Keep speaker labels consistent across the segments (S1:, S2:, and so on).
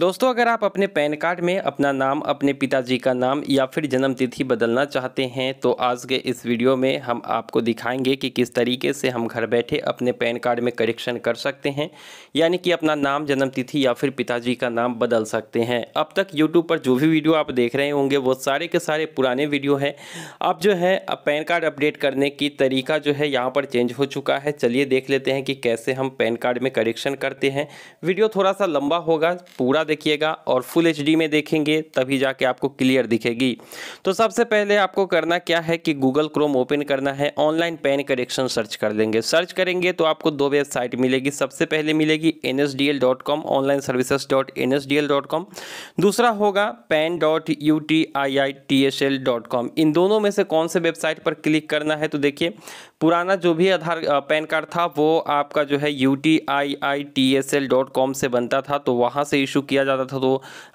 S1: दोस्तों अगर आप अपने पैन कार्ड में अपना नाम अपने पिताजी का नाम या फिर जन्म तिथि बदलना चाहते हैं तो आज के इस वीडियो में हम आपको दिखाएंगे कि किस तरीके से हम घर बैठे अपने पैन कार्ड में करेक्शन कर सकते हैं यानी कि अपना नाम जन्म तिथि या फिर पिताजी का नाम बदल सकते हैं अब तक यूट्यूब पर जो भी वीडियो आप देख रहे होंगे वो सारे के सारे पुराने वीडियो हैं अब जो है अब पैन कार्ड अपडेट करने की तरीका जो है यहाँ पर चेंज हो चुका है चलिए देख लेते हैं कि कैसे हम पैन कार्ड में करेक्शन करते हैं वीडियो थोड़ा सा लंबा होगा पूरा देखिएगा और फुल एच में देखेंगे तभी जाके आपको क्लियर दिखेगी तो सबसे पहले आपको करना क्या है कि गूगल क्रोम ओपन करना है ऑनलाइन पेन करेक्शन सर्च कर लेंगे सर्च करेंगे तो आपको दो वेबसाइट मिलेगी सबसे पहले मिलेगी N S D L dot com online services dot N S D L dot com दूसरा होगा pan dot U T I I T S L dot com इन दोनों में से कौन से वेबसाइट पर क्लिक करना है तो देखिए पुराना जो भी आधार पैन कार्ड था वो आपका जो है U T I I T S L dot com से बनता था तो वहाँ से इशू किया जाता था तो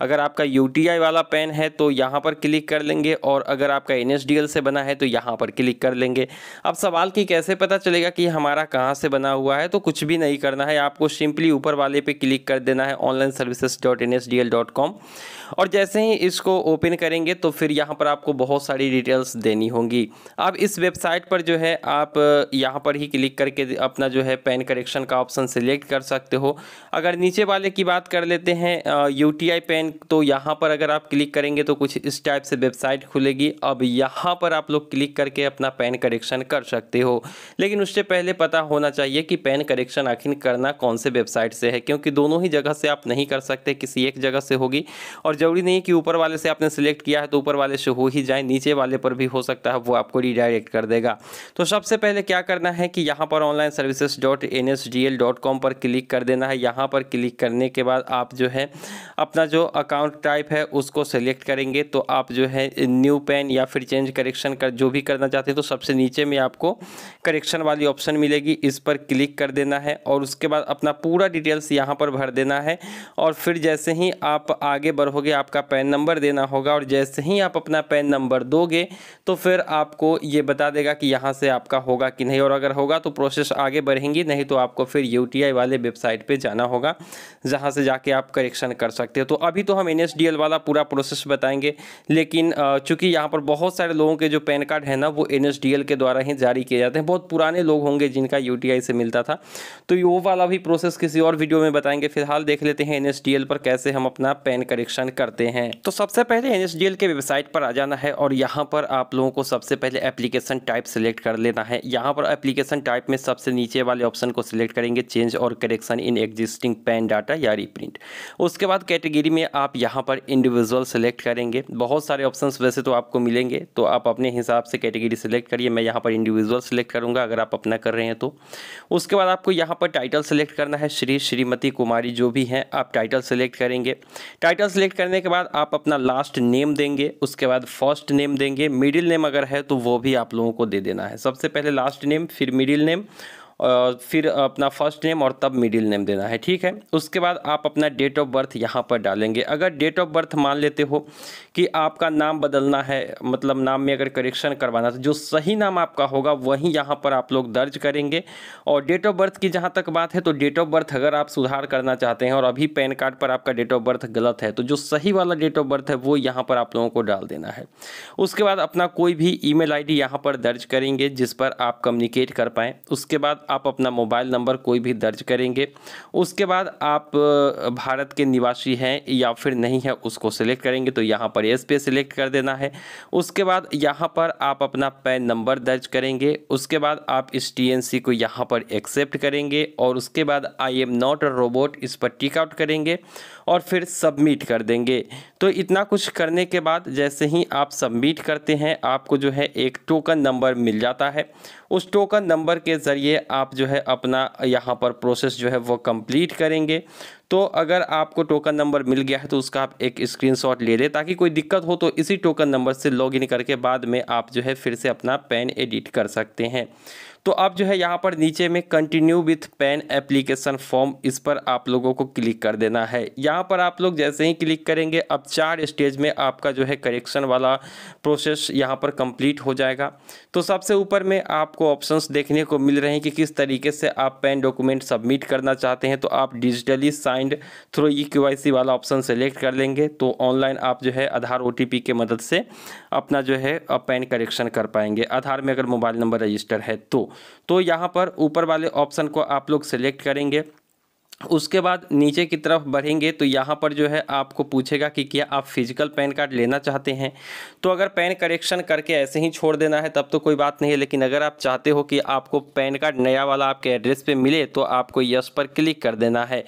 S1: अगर आपका यू वाला पेन है तो यहाँ पर क्लिक कर लेंगे और अगर आपका एन से बना है तो यहाँ पर क्लिक कर लेंगे अब सवाल कि कैसे पता चलेगा कि हमारा कहाँ से बना हुआ है तो कुछ भी नहीं करना है आपको सिंपली ऊपर वाले पे क्लिक कर देना है online services dot N S D L dot com और जैसे ही इसको ओपन करेंगे तो फिर यहाँ पर आपको बहुत सारी डिटेल्स देनी होंगी अब इस वेबसाइट पर जो है आप यहाँ पर ही क्लिक करके अपना जो है पेन करेक्शन का ऑप्शन सिलेक्ट कर सकते हो अगर नीचे वाले की बात कर लेते हैं यू टी आई पेन तो यहाँ पर अगर आप क्लिक करेंगे तो कुछ इस टाइप से वेबसाइट खुलेगी अब यहाँ पर आप लोग क्लिक करके अपना पेन करेक्शन कर सकते हो लेकिन उससे पहले पता होना चाहिए कि पेन करेक्शन आखिर करना कौन से वेबसाइट से है क्योंकि दोनों ही जगह से आप नहीं कर सकते किसी एक जगह से होगी और ज़रूरी नहीं कि ऊपर वाले से आपने सिलेक्ट किया है तो ऊपर वाले से हो ही जाए नीचे वाले पर भी हो सकता है वो आपको रिडायरेक्ट कर देगा तो सबसे पहले क्या करना है कि यहाँ पर online services dot N S D L dot com पर क्लिक कर देना है यहाँ पर क्लिक करने के बाद आप जो है अपना जो अकाउंट टाइप है उसको सेलेक्ट करेंगे तो आप जो है न्यू पेन या फिर चेंज करेक्शन कर जो भी करना चाहते हैं तो सबसे नीचे में आपको करेक्शन वाली ऑप्शन मिलेगी इस पर क्लिक कर देना है और उसके बाद अपना पूरा डिटेल्स यहाँ पर भर देना है और फिर जैसे ही आप आगे बढ़ोगे आपका पैन नंबर देना होगा और जैसे ही आप अपना पैन नंबर दोगे तो फिर आपको ये बता देगा कि यहाँ से आपका होगा कि नहीं और अगर होगा तो प्रोसेस आगे बढ़ेंगी नहीं तो आपको फिर यू वाले वेबसाइट पर जाना होगा जहाँ से जाके आप करेक्शन कनेक्शन कर सकते हो तो अभी तो हम एन वाला पूरा प्रोसेस बताएंगे लेकिन चूंकि यहाँ पर बहुत सारे लोगों के जो पैन कार्ड है ना वो एन के द्वारा ही जारी किए जाते हैं बहुत पुराने लोग होंगे जिनका यू से मिलता था तो वो वाला भी प्रोसेस किसी और वीडियो में बताएंगे फिलहाल देख लेते हैं एन पर कैसे हम अपना पैन कनेक्शन करते हैं तो सबसे पहले एन के वेबसाइट पर आ जाना है और यहाँ पर आप लोगों को सबसे पहले एप्लीकेशन टाइप सेलेक्ट कर लेना है यहाँ पर एप्लीकेशन टाइप में सबसे नीचे वाले ऑप्शन को सिलेक्ट करेंगे चेंज और correction in existing PAN data या रिप्रिंट उस उसके बाद कैटेगरी में आप यहाँ पर इंडिविजुअल सेलेक्ट करेंगे बहुत सारे ऑप्शन वैसे तो आपको मिलेंगे तो आप अपने हिसाब से कैटेगरी सेलेक्ट करिए मैं यहाँ पर इंडिविजुअल सेलेक्ट करूँगा अगर आप अपना कर रहे हैं तो उसके बाद आपको यहाँ पर टाइटल सेलेक्ट करना है श्री श्रीमती कुमारी जो भी हैं आप टाइटल सेलेक्ट करेंगे टाइटल सेलेक्ट करने के बाद आप अपना लास्ट नेम देंगे उसके बाद फर्स्ट नेम देंगे मिडिल नेम अगर है तो वो भी आप लोगों को दे देना है सबसे पहले लास्ट नेम फिर मिडिल नेम और फिर अपना फर्स्ट नेम और तब मिडिल नेम देना है ठीक है उसके बाद आप अपना डेट ऑफ बर्थ यहाँ पर डालेंगे अगर डेट ऑफ बर्थ मान लेते हो कि आपका नाम बदलना है मतलब नाम में अगर करेक्शन करवाना तो जो सही नाम आपका होगा वही यहाँ पर आप लोग दर्ज करेंगे और डेट ऑफ बर्थ की जहाँ तक बात है तो डेट ऑफ बर्थ अगर आप सुधार करना चाहते हैं और अभी पैन कार्ड पर आपका डेट ऑफ बर्थ गलत है तो जो सही वाला डेट ऑफ बर्थ है वो यहाँ पर आप लोगों को डाल देना है उसके बाद अपना कोई भी आई डी यहाँ पर दर्ज करेंगे जिस पर आप कम्युनिकेट कर पाएँ उसके बाद आप अपना मोबाइल नंबर कोई भी दर्ज करेंगे उसके बाद आप भारत के निवासी हैं या फिर नहीं है उसको सिलेक्ट करेंगे तो यहाँ पर एस पे सिलेक्ट कर देना है उसके बाद यहाँ पर आप अपना पैन नंबर दर्ज करेंगे उसके बाद आप इस टी को यहाँ पर एक्सेप्ट करेंगे और उसके बाद I am not a robot इस पर टिकआउट करेंगे और फिर सबमिट कर देंगे तो इतना कुछ करने के बाद जैसे ही आप सबमिट करते हैं आपको जो है एक टोकन नंबर मिल जाता है उस टोकन नंबर के ज़रिए आप जो है अपना यहाँ पर प्रोसेस जो है वो कंप्लीट करेंगे तो अगर आपको टोकन नंबर मिल गया है तो उसका आप एक स्क्रीनशॉट ले लें ताकि कोई दिक्कत हो तो इसी टोकन नंबर से लॉगिन करके बाद में आप जो है फिर से अपना पेन एडिट कर सकते हैं तो आप जो है यहाँ पर नीचे में continue with PAN application form इस पर आप लोगों को क्लिक कर देना है यहाँ पर आप लोग जैसे ही क्लिक करेंगे अब चार स्टेज में आपका जो है करेक्शन वाला प्रोसेस यहाँ पर कंप्लीट हो जाएगा तो सबसे ऊपर में आपको ऑप्शंस देखने को मिल रहे हैं कि किस तरीके से आप पेन डॉक्यूमेंट सबमिट करना चाहते हैं तो आप digitally sign signed through E K वाला ऑप्शन सेलेक्ट कर लेंगे तो ऑनलाइन आप जो है आधार ओ के मदद से अपना जो है पैन करेक्शन कर पाएंगे आधार में अगर मोबाइल नंबर रजिस्टर है तो, तो यहाँ पर ऊपर वाले ऑप्शन को आप लोग सेलेक्ट करेंगे उसके बाद नीचे की तरफ बढ़ेंगे तो यहाँ पर जो है आपको पूछेगा कि क्या आप फिजिकल पैन कार्ड लेना चाहते हैं तो अगर पैन करेक्शन करके ऐसे ही छोड़ देना है तब तो कोई बात नहीं है लेकिन अगर आप चाहते हो कि आपको पैन कार्ड नया वाला आपके एड्रेस पे मिले तो आपको यस पर क्लिक कर देना है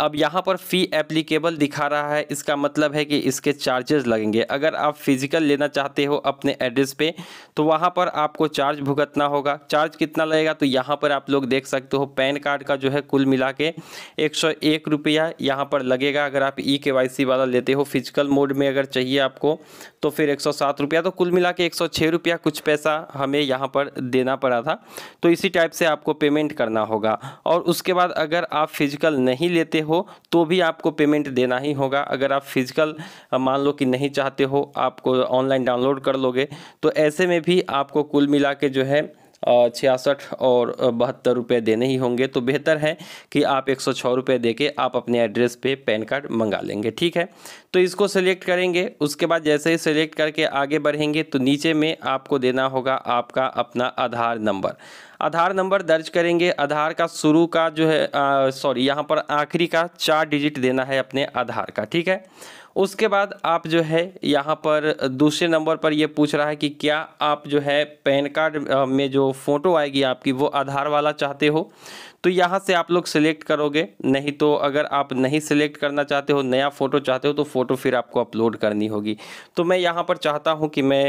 S1: अब यहाँ पर फ़ी एप्लीकेबल दिखा रहा है इसका मतलब है कि इसके चार्जेस लगेंगे अगर आप फिजिकल लेना चाहते हो अपने एड्रेस पर तो वहाँ पर आपको चार्ज भुगतना होगा चार्ज कितना लगेगा तो यहाँ पर आप लोग देख सकते हो पैन कार्ड का जो है कुल मिला के एक सौ एक रुपया यहाँ पर लगेगा अगर आप ई के वाई सी वाला लेते हो फिजिकल मोड में अगर चाहिए आपको तो फिर एक सौ सात रुपया तो कुल मिला के एक सौ छः रुपया कुछ पैसा हमें यहाँ पर देना पड़ा था तो इसी टाइप से आपको पेमेंट करना होगा और उसके बाद अगर आप फिजिकल नहीं लेते हो तो भी आपको पेमेंट देना ही होगा अगर आप फिजिकल मान लो कि नहीं चाहते हो आपको ऑनलाइन डाउनलोड कर लोगे तो ऐसे में भी आपको कुल मिला के जो है छियासठ और बहत्तर रुपये देने ही होंगे तो बेहतर है कि आप एक सौ छः रुपये दे के आप अपने एड्रेस पे पैन कार्ड मंगा लेंगे ठीक है तो इसको सेलेक्ट करेंगे उसके बाद जैसे ही सेलेक्ट करके आगे बढ़ेंगे तो नीचे में आपको देना होगा आपका अपना आधार नंबर आधार नंबर दर्ज करेंगे आधार का शुरू का जो है सॉरी यहाँ पर आखिरी का चार डिजिट देना है अपने आधार का ठीक है उसके बाद आप जो है यहाँ पर दूसरे नंबर पर ये पूछ रहा है कि क्या आप जो है पैन कार्ड में जो फ़ोटो आएगी आपकी वो आधार वाला चाहते हो तो यहाँ से आप लोग सिलेक्ट करोगे नहीं तो अगर आप नहीं सिलेक्ट करना चाहते हो नया फ़ोटो चाहते हो तो फ़ोटो फिर आपको अपलोड करनी होगी तो मैं यहाँ पर चाहता हूँ कि मैं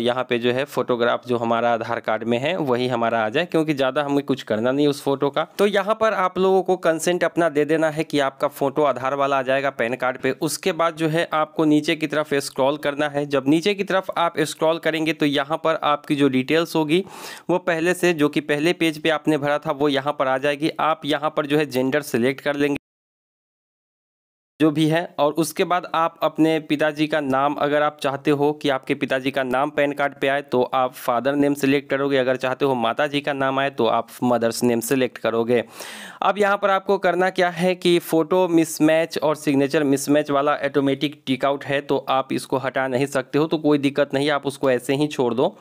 S1: यहाँ पे जो है फ़ोटोग्राफ जो हमारा आधार कार्ड में है वही हमारा आ जाए क्योंकि ज़्यादा हमें कुछ करना नहीं उस फ़ोटो का तो यहाँ पर आप लोगों को कंसेंट अपना दे देना है कि आपका फ़ोटो आधार वाला आ जाएगा पैन कार्ड पर उसके बाद जो है आपको नीचे की तरफ स्क्रॉल करना है जब नीचे की तरफ आप स्क्रॉल करेंगे तो यहाँ पर आपकी जो डिटेल्स होगी वो पहले से जो कि पहले पेज पर पे आपने भरा था वो यहाँ पर आ जाए जाएगी आप यहाँ पर जो है जेंडर सेलेक्ट कर लेंगे जो भी है और उसके बाद आप अपने पिताजी का नाम अगर आप चाहते हो कि आपके पिताजी का नाम पैन कार्ड पे आए तो आप फादर नेम सेलेक्ट करोगे अगर चाहते हो माता जी का नाम आए तो आप मदर्स नेम सेलेक्ट करोगे अब यहाँ पर आपको करना क्या है कि फ़ोटो मिसमैच और सिग्नेचर मिसमैच वाला ऑटोमेटिक टिकआउट है तो आप इसको हटा नहीं सकते हो तो कोई दिक्कत नहीं आप उसको ऐसे ही छोड़ दो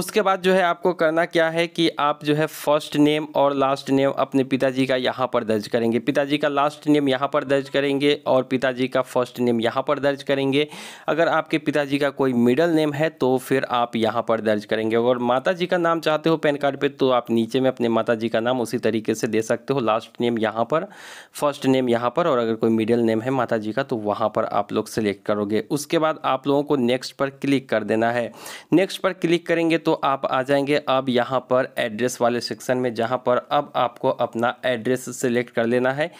S1: उसके बाद जो है आपको करना क्या है कि आप जो है फर्स्ट नेम और लास्ट नेम अपने पिताजी का यहाँ पर दर्ज करेंगे पिताजी का लास्ट नेम यहाँ पर दर्ज करेंगे और और पिताजी का फर्स्ट नेम यहाँ पर दर्ज करेंगे अगर आपके पिताजी का कोई मिडल नेम है तो फिर आप यहाँ पर दर्ज करेंगे और माता जी का नाम चाहते हो पैन कार्ड पर तो आप नीचे में अपने माता जी का नाम उसी तरीके से दे सकते हो लास्ट नेम यहाँ पर फर्स्ट नेम यहाँ पर और अगर कोई मिडिल नेम है माता जी का तो वहाँ पर आप लोग सेलेक्ट करोगे उसके बाद आप लोगों को नेक्स्ट पर क्लिक कर देना है नेक्स्ट पर क्लिक करेंगे तो आप आ जाएंगे अब यहाँ पर एड्रेस वाले सेक्शन में जहाँ पर अब आपको अपना एड्रेस सेलेक्ट कर लेना है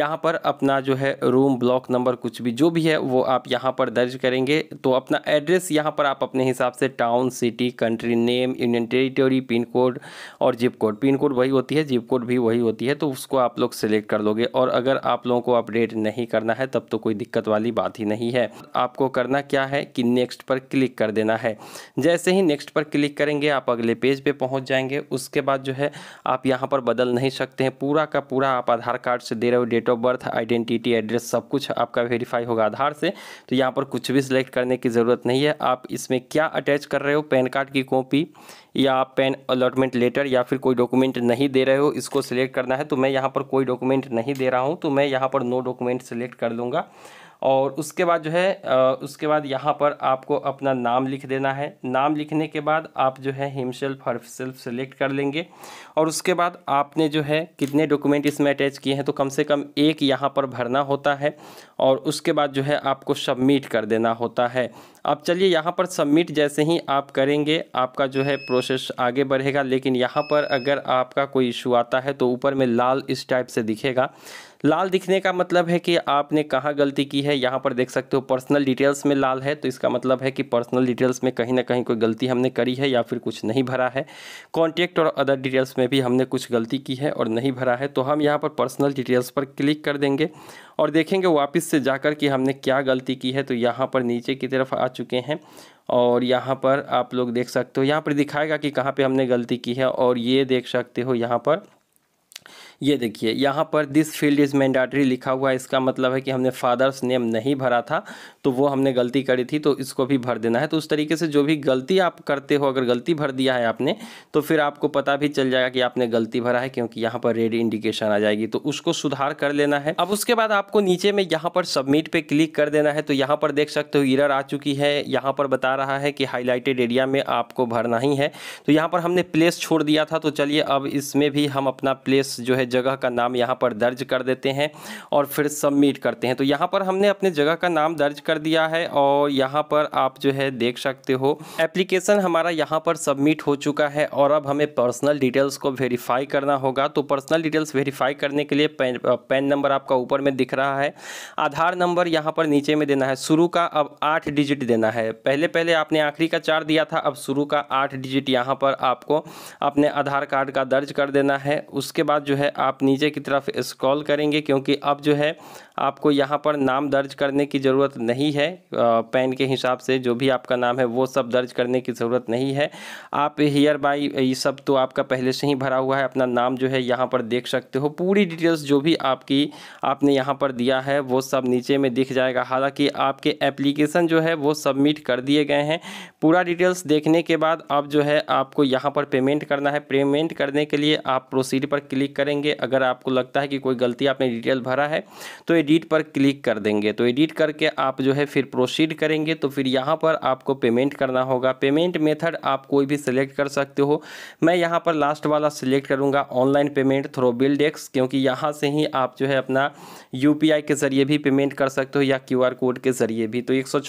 S1: यहाँ पर अपना जो है रूम ब्लॉक नंबर कुछ भी जो भी है वो आप यहाँ पर दर्ज करेंगे तो अपना एड्रेस यहाँ पर आप अपने हिसाब से town city country name union territory pin code और जिप कोड पिन कोड वही होती है जिप कोड भी वही होती है तो उसको आप लोग सेलेक्ट कर लोगे और अगर आप लोगों को अपडेट नहीं करना है तब तो कोई दिक्कत वाली बात ही नहीं है आपको करना क्या है कि नेक्स्ट पर क्लिक कर देना है जैसे ही नेक्स्ट पर क्लिक करेंगे आप अगले पेज पर पहुँच जाएंगे उसके बाद जो है आप यहाँ पर बदल नहीं सकते हैं पूरा का पूरा आप आधार कार्ड से दे रहे हो date of birth identity address सब कुछ आपका वेरीफाई होगा आधार से तो यहाँ पर कुछ भी सिलेक्ट करने की ज़रूरत नहीं है आप इसमें क्या अटैच कर रहे हो पैन कार्ड की कॉपी या पेन अलॉटमेंट लेटर या फिर कोई डॉक्यूमेंट नहीं दे रहे हो इसको सिलेक्ट करना है तो मैं यहाँ पर कोई डॉक्यूमेंट नहीं दे रहा हूँ तो मैं यहाँ पर नो डॉक्यूमेंट सिलेक्ट कर लूँगा और उसके बाद जो है उसके बाद यहाँ पर आपको अपना नाम लिख देना है नाम लिखने के बाद आप जो है हिमसेल्फ हर्फ सेल्फ सेलेक्ट कर लेंगे और उसके बाद आपने जो है कितने डॉक्यूमेंट इसमें अटैच किए हैं तो कम से कम एक यहाँ पर भरना होता है और उसके बाद जो है आपको सबमिट कर देना होता है अब चलिए यहाँ पर सबमिट जैसे ही आप करेंगे आपका जो है प्रोसेस आगे बढ़ेगा लेकिन यहाँ पर अगर आपका कोई इशू आता है तो ऊपर में लाल इस टाइप से दिखेगा लाल दिखने का मतलब है कि आपने कहाँ गलती की है यहाँ पर देख सकते हो पर्सनल डिटेल्स में लाल है तो इसका मतलब है कि पर्सनल डिटेल्स में कहीं ना कहीं कोई गलती हमने करी है या फिर कुछ नहीं भरा है कॉन्टैक्ट और अदर डिटेल्स में भी हमने कुछ गलती की है और नहीं भरा है तो हम यहाँ पर पर्सनल डिटेल्स पर क्लिक कर देंगे और देखेंगे वापस से जाकर कि हमने क्या गलती की है तो यहाँ पर नीचे की तरफ आ चुके हैं और यहाँ पर आप लोग देख सकते हो यहाँ पर दिखाएगा कि कहाँ पे हमने गलती की है और ये देख सकते हो यहाँ पर ये देखिए यहाँ पर दिस फील्ड इज़ मैंडाटरी लिखा हुआ है इसका मतलब है कि हमने फादर्स नेम नहीं भरा था तो वो हमने गलती करी थी तो इसको भी भर देना है तो उस तरीके से जो भी गलती आप करते हो अगर गलती भर दिया है आपने तो फिर आपको पता भी चल जाएगा कि आपने गलती भरा है क्योंकि यहाँ पर रेड इंडिकेशन आ जाएगी तो उसको सुधार कर लेना है अब उसके बाद आपको नीचे में यहाँ पर सबमिट पर क्लिक कर देना है तो यहाँ पर देख सकते हो इरर आ चुकी है यहाँ पर बता रहा है कि हाईलाइटेड एरिया में आपको भरना ही है तो यहाँ पर हमने प्लेस छोड़ दिया था तो चलिए अब इसमें भी हम अपना प्लेस जो है जगह का नाम यहाँ पर दर्ज कर देते हैं और फिर सबमिट करते हैं तो यहाँ पर हमने अपने जगह का नाम दर्ज कर दिया है और यहाँ पर आप जो है देख सकते हो एप्लीकेशन हमारा यहाँ पर सबमिट हो चुका है और अब हमें पर्सनल डिटेल्स को वेरीफाई करना होगा तो पर्सनल डिटेल्स वेरीफाई करने के लिए पैन पैन नंबर आपका ऊपर में दिख रहा है आधार नंबर यहाँ पर नीचे में देना है शुरू का अब आठ डिजिट देना है पहले पहले आपने आखिरी का चार दिया था अब शुरू का आठ डिजिट यहाँ पर आपको अपने आधार कार्ड का दर्ज कर देना है उसके बाद जो है आप नीचे की तरफ स्क्रॉल करेंगे क्योंकि अब जो है आपको यहाँ पर नाम दर्ज करने की ज़रूरत नहीं है पेन के हिसाब से जो भी आपका नाम है वो सब दर्ज करने की ज़रूरत नहीं है आप हेयर बाई ये सब तो आपका पहले से ही भरा हुआ है अपना नाम जो है यहाँ पर देख सकते हो पूरी डिटेल्स जो भी आपकी आपने यहाँ पर दिया है वो सब नीचे में दिख जाएगा हालाँकि आपके एप्लीकेशन जो है वो सबमिट कर दिए गए हैं पूरा डिटेल्स देखने के बाद अब जो है आपको यहाँ पर पेमेंट करना है पेमेंट करने के लिए आप प्रोसीड पर क्लिक करेंगे अगर आपको लगता है कि कोई गलती आपने डिटेल भरा है तो ये एडिट पर क्लिक कर देंगे तो एडिट करके आप जो है फिर प्रोसीड करेंगे तो फिर यहाँ पर आपको पेमेंट करना होगा पेमेंट मेथड आप कोई भी सिलेक्ट कर सकते हो मैं यहाँ पर लास्ट वाला सिलेक्ट करूँगा online payment through BillDesk क्योंकि यहाँ से ही आप जो है अपना यू के ज़रिए भी पेमेंट कर सकते हो या क्यू कोड के ज़रिए भी तो एक सौ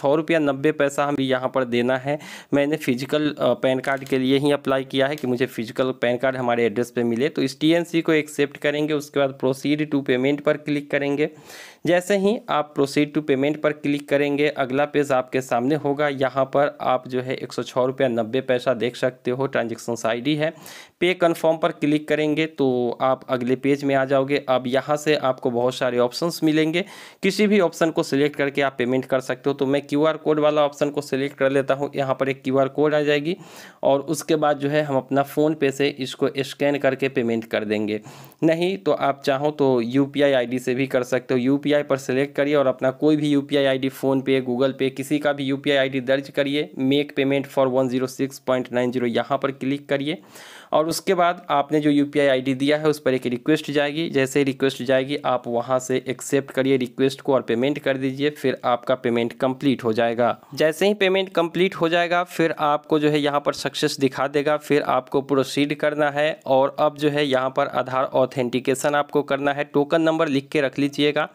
S1: पैसा हम यहाँ पर देना है मैंने फिजिकल पैन कार्ड के लिए ही अप्लाई किया है कि मुझे फिजिकल पैन कार्ड हमारे एड्रेस पर मिले तो इस टी को एक्सेप्ट करेंगे उसके बाद प्रोसीड टू पेमेंट पर क्लिक करेंगे जैसे ही आप प्रोसीड टू पेमेंट पर क्लिक करेंगे अगला पेज आपके सामने होगा यहाँ पर आप जो है एक सौ पैसा देख सकते हो ट्रांजेक्शन आई है पे कन्फर्म पर क्लिक करेंगे तो आप अगले पेज में आ जाओगे अब यहाँ से आपको बहुत सारे ऑप्शंस मिलेंगे किसी भी ऑप्शन को सिलेक्ट करके आप पेमेंट कर सकते हो तो मैं क्यू कोड वाला ऑप्शन को सिलेक्ट कर लेता हूँ यहाँ पर एक क्यू कोड आ जाएगी और उसके बाद जो है हम अपना फ़ोन पे से इसको स्कैन करके पेमेंट कर देंगे नहीं तो आप चाहो तो यू पी से भी कर सकते हो यू पर सिलेक्ट करिए और अपना कोई भी U P I PhonePe Google Pay किसी का भी यू पी दर्ज करिए make payment for one zero six point nine zero यहाँ पर क्लिक करिए और उसके बाद आपने जो यू पी दिया है उस पर एक रिक्वेस्ट जाएगी जैसे रिक्वेस्ट जाएगी आप वहाँ से एक्सेप्ट करिए रिक्वेस्ट को और पेमेंट कर दीजिए फिर आपका पेमेंट कम्प्लीट हो जाएगा जैसे ही पेमेंट कम्प्लीट हो जाएगा फिर आपको जो है यहाँ पर सक्सेस दिखा देगा फिर आपको प्रोसीड करना है और अब जो है यहाँ पर आधार ऑथेंटिकेशन आपको करना है टोकन नंबर लिख के रख लीजिएगा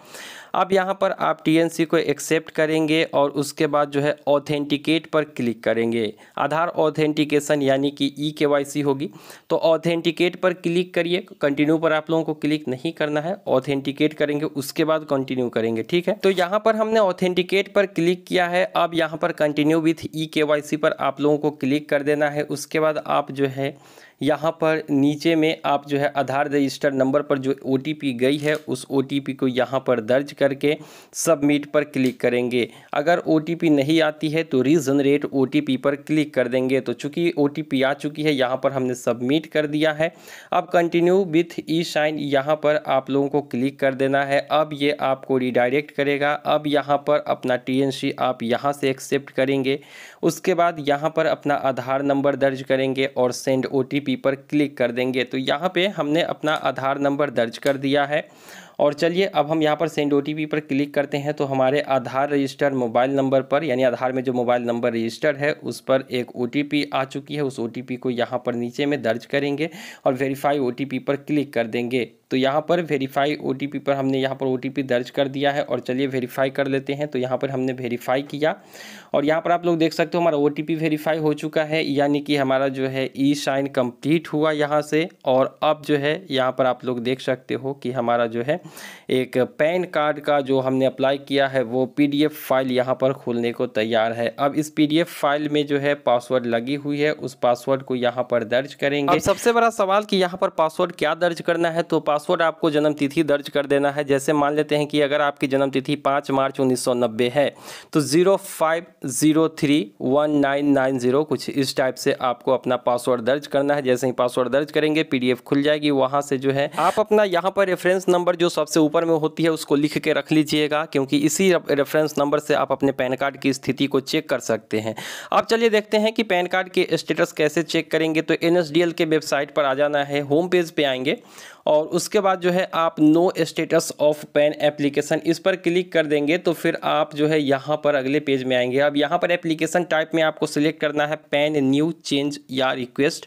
S1: अब यहाँ पर आप टी को एक्सेप्ट करेंगे और उसके बाद जो है ऑथेंटिकेट पर क्लिक करेंगे आधार ऑथेंटिकेशन यानी कि ई e के होगी तो ऑथेंटिकेट पर क्लिक करिए कंटिन्यू पर आप लोगों को क्लिक नहीं करना है ऑथेंटिकेट करेंगे उसके बाद कंटिन्यू करेंगे ठीक है तो यहाँ पर हमने ऑथेंटिकेट पर क्लिक किया है अब यहाँ पर कंटिन्यू विथ ई के पर आप लोगों को क्लिक कर देना है उसके बाद आप जो है यहाँ पर नीचे में आप जो है आधार रजिस्टर नंबर पर जो ओ गई है उस ओ को यहाँ पर दर्ज करके सबमिट पर क्लिक करेंगे अगर ओ नहीं आती है तो रीजनरेट ओ पर क्लिक कर देंगे तो चूँकि ओ आ चुकी है यहाँ पर हमने सबमिट कर दिया है अब कंटिन्यू विथ ई शाइन यहाँ पर आप लोगों को क्लिक कर देना है अब ये आपको रिडायरेक्ट करेगा अब यहाँ पर अपना टी आप यहाँ से एक्सेप्ट करेंगे उसके बाद यहाँ पर अपना आधार नंबर दर्ज करेंगे और सेंड ओ पर क्लिक कर देंगे तो यहाँ पर हमने अपना आधार नंबर दर्ज कर दिया है और चलिए अब हम यहाँ पर सेंड ओ पर क्लिक करते हैं तो हमारे आधार रजिस्टर मोबाइल नंबर पर यानी आधार में जो मोबाइल नंबर रजिस्टर्ड है उस पर एक ओ आ चुकी है उस ओ को यहाँ पर नीचे में दर्ज करेंगे और वेरीफाई ओ पर क्लिक कर देंगे तो यहाँ पर वेरीफाई ओ पर हमने यहाँ पर ओ दर्ज कर दिया है और चलिए वेरीफाई कर लेते हैं तो यहाँ पर हमने वेरीफाई किया और यहाँ पर आप लोग देख सकते हो हमारा ओ वेरीफाई हो चुका है यानी कि हमारा जो है ई साइन कम्प्लीट हुआ यहाँ से और अब जो है यहाँ पर आप लोग देख सकते हो कि हमारा जो है एक पैन कार्ड का जो हमने अप्लाई किया है वो पी फाइल यहाँ पर खोलने को तैयार है अब इस पी फाइल में जो है पासवर्ड लगी हुई है उस पासवर्ड को यहाँ पर दर्ज करेंगे सबसे बड़ा सवाल कि यहाँ पर पासवर्ड क्या दर्ज करना है तो पास पासवर्ड आपको जन्म तिथि दर्ज कर देना है जैसे मान लेते हैं कि अगर आपकी जन्म तिथि पाँच मार्च 1990 है तो zero five zero three one nine nine zero कुछ इस टाइप से आपको अपना पासवर्ड दर्ज करना है जैसे ही पासवर्ड दर्ज करेंगे पी खुल जाएगी वहाँ से जो है आप अपना यहाँ पर रेफरेंस नंबर जो सबसे ऊपर में होती है उसको लिख के रख लीजिएगा क्योंकि इसी रेफरेंस नंबर से आप अपने पैन कार्ड की स्थिति को चेक कर सकते हैं अब चलिए देखते हैं कि पैन कार्ड के स्टेटस कैसे चेक करेंगे तो एन के वेबसाइट पर आ जाना है होम पेज पर आएंगे और उसके बाद जो है आप know status of PAN application इस पर क्लिक कर देंगे तो फिर आप जो है यहाँ पर अगले पेज में आएंगे अब यहाँ पर एप्लीकेशन टाइप में आपको सिलेक्ट करना है पेन न्यू चेंज या रिक्वेस्ट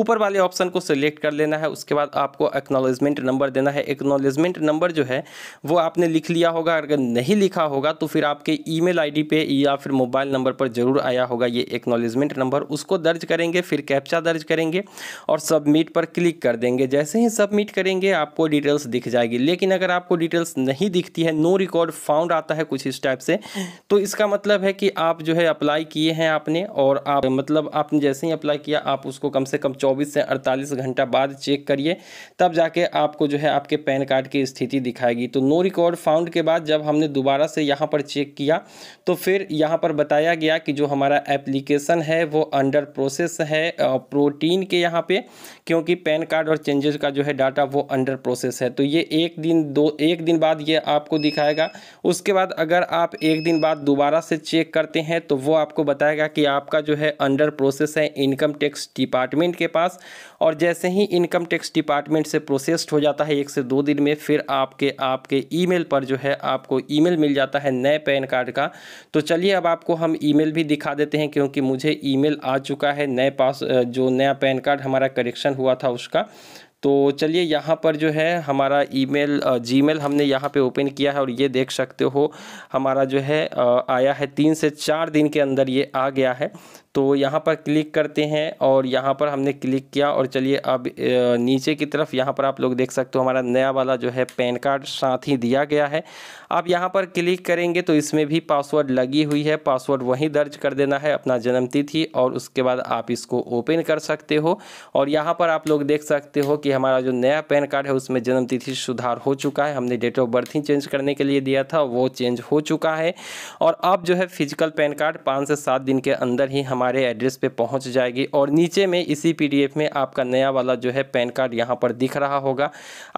S1: ऊपर वाले ऑप्शन को सिलेक्ट कर लेना है उसके बाद आपको एक्नॉलेजमेंट नंबर देना है एक्नोलेजमेंट नंबर जो है वो आपने लिख लिया होगा अगर नहीं लिखा होगा तो फिर आपके ईमेल आईडी पे या फिर मोबाइल नंबर पर जरूर आया होगा ये एक्नॉलेजमेंट नंबर उसको दर्ज करेंगे फिर कैप्चा दर्ज करेंगे और सबमिट पर क्लिक कर देंगे जैसे ही सबमिट करेंगे आपको डिटेल्स दिख जाएगी लेकिन अगर आपको डिटेल्स नहीं दिखती है नो रिकॉर्ड फाउंड आता है कुछ इस टाइप से तो इसका मतलब है कि आप जो है अप्लाई किए हैं आपने और आप मतलब आपने जैसे ही अप्लाई किया आप उसको कम से कम चौबीस से अड़तालीस घंटा बाद चेक करिए तब जाके आपको जो है आपके पैन कार्ड की स्थिति दिखाएगी तो नो रिकॉर्ड फाउंड के बाद जब हमने दोबारा से यहाँ पर चेक किया तो फिर यहाँ पर बताया गया कि जो हमारा एप्लीकेशन है वो अंडर प्रोसेस है प्रोटीन के यहाँ पे क्योंकि पैन कार्ड और चेंजेस का जो है डाटा वो अंडर प्रोसेस है तो ये एक दिन दो एक दिन बाद ये आपको दिखाएगा उसके बाद अगर आप एक दिन बाद दोबारा से चेक करते हैं तो वो आपको बताएगा कि आपका जो है अंडर प्रोसेस है इनकम टैक्स डिपार्टमेंट के पास और जैसे ही इनकम टैक्स डिपार्टमेंट से प्रोसेस्ड हो जाता है एक से दो दिन में फिर आपके आपके ईमेल पर जो है आपको ईमेल मिल जाता है नए पैन कार्ड का तो चलिए अब आपको हम ईमेल भी दिखा देते हैं क्योंकि मुझे ईमेल आ चुका है नए पास जो नया पैन कार्ड हमारा करेक्शन हुआ था उसका तो चलिए यहाँ पर जो है हमारा ईमेल जीमेल हमने यहाँ पे ओपन किया है और ये देख सकते हो हमारा जो है आया है तीन से चार दिन के अंदर ये आ गया है तो यहाँ पर क्लिक करते हैं और यहाँ पर हमने क्लिक किया और चलिए अब नीचे की तरफ यहाँ पर आप लोग देख सकते हो हमारा नया वाला जो है पैन कार्ड साथ ही दिया गया है आप यहाँ पर क्लिक करेंगे तो इसमें भी पासवर्ड लगी हुई है पासवर्ड वहीं दर्ज कर देना है अपना जन्मतिथि और उसके बाद आप इसको ओपन कर सकते हो और यहाँ पर आप लोग देख सकते हो कि हमारा जो नया पैन कार्ड है उसमें जन्मतिथि सुधार हो चुका है हमने डेट ऑफ बर्थ ही चेंज करने के लिए दिया था वो चेंज हो चुका है और अब जो है फिजिकल पैन कार्ड पाँच से सात दिन के अंदर ही हमारा हमारे एड्रेस पे पहुंच जाएगी और नीचे में इसी पीडीएफ में आपका नया वाला जो है पैन कार्ड यहाँ पर दिख रहा होगा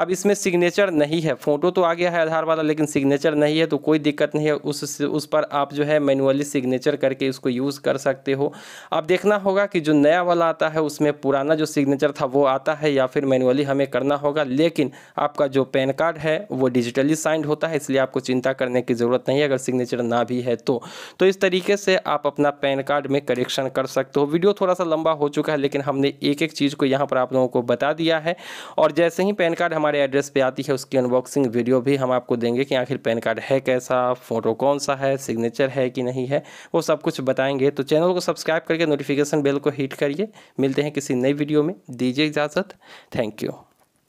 S1: अब इसमें सिग्नेचर नहीं है फ़ोटो तो आ गया है आधार वाला लेकिन सिग्नेचर नहीं है तो कोई दिक्कत नहीं है उस उस पर आप जो है मैनुअली सिग्नेचर करके इसको यूज़ कर सकते हो अब देखना होगा कि जो नया वाला आता है उसमें पुराना जो सिग्नेचर था वो आता है या फिर मैनुअली हमें करना होगा लेकिन आपका जो पैन कार्ड है वो डिजिटली साइंड होता है इसलिए आपको चिंता करने की ज़रूरत नहीं है अगर सिग्नेचर ना भी है तो, तो इस तरीके से आप अपना पैन कार्ड में करेक्शन कलेक्शन कर सकते हो वीडियो थोड़ा सा लंबा हो चुका है लेकिन हमने एक एक चीज़ को यहाँ पर आप लोगों को बता दिया है और जैसे ही पैन कार्ड हमारे एड्रेस पर आती है उसकी अनबॉक्सिंग वीडियो भी हम आपको देंगे कि आखिर पैन कार्ड है कैसा फ़ोटो कौन सा है सिग्नेचर है कि नहीं है वो सब कुछ बताएंगे तो चैनल को सब्सक्राइब करके नोटिफिकेशन बेल को हिट करिए मिलते हैं किसी नई वीडियो में दीजिए इजाज़त थैंक यू